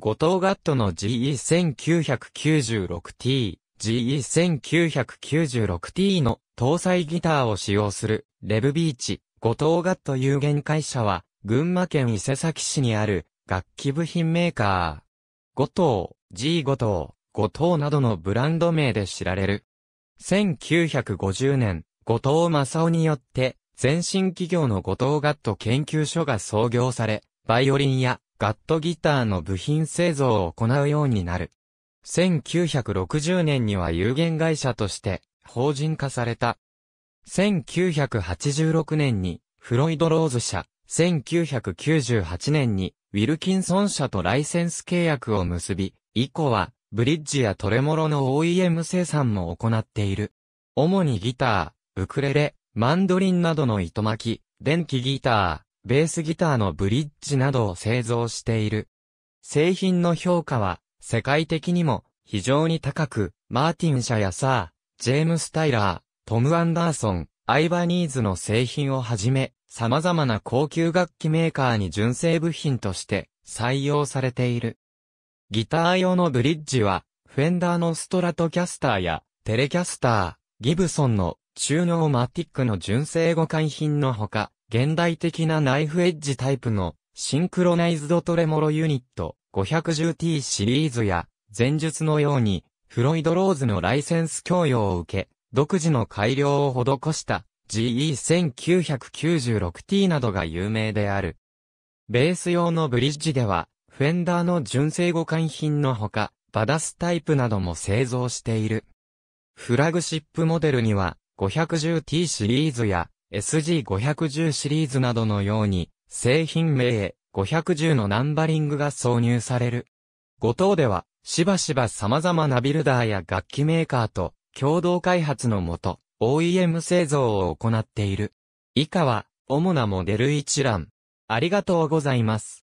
後藤ガットの GE1996T、GE1996T の搭載ギターを使用するレブビーチ、後藤ガット有限会社は、群馬県伊勢崎市にある楽器部品メーカー。後藤、G 後藤、後藤などのブランド名で知られる。1950年、後藤正夫によって、前身企業の後藤ガット研究所が創業され、バイオリンやガットギターの部品製造を行うようになる。1960年には有限会社として法人化された。1986年にフロイド・ローズ社、1998年にウィルキンソン社とライセンス契約を結び、以降はブリッジやトレモロの OEM 生産も行っている。主にギター、ウクレレ、マンドリンなどの糸巻き、電気ギター、ベースギターのブリッジなどを製造している。製品の評価は世界的にも非常に高く、マーティン社やサー、ジェームス・タイラー、トム・アンダーソン、アイバニーズの製品をはじめ、様々な高級楽器メーカーに純正部品として採用されている。ギター用のブリッジは、フェンダーのストラトキャスターやテレキャスター、ギブソンの中脳マティックの純正互換品のほか、現代的なナイフエッジタイプのシンクロナイズドトレモロユニット 510T シリーズや前述のようにフロイドローズのライセンス供与を受け独自の改良を施した GE1996T などが有名である。ベース用のブリッジではフェンダーの純正互換品のほかバダスタイプなども製造している。フラグシップモデルには 510T シリーズや SG510 シリーズなどのように、製品名、510のナンバリングが挿入される。五島では、しばしば様々なビルダーや楽器メーカーと共同開発のもと、OEM 製造を行っている。以下は、主なモデル一覧。ありがとうございます。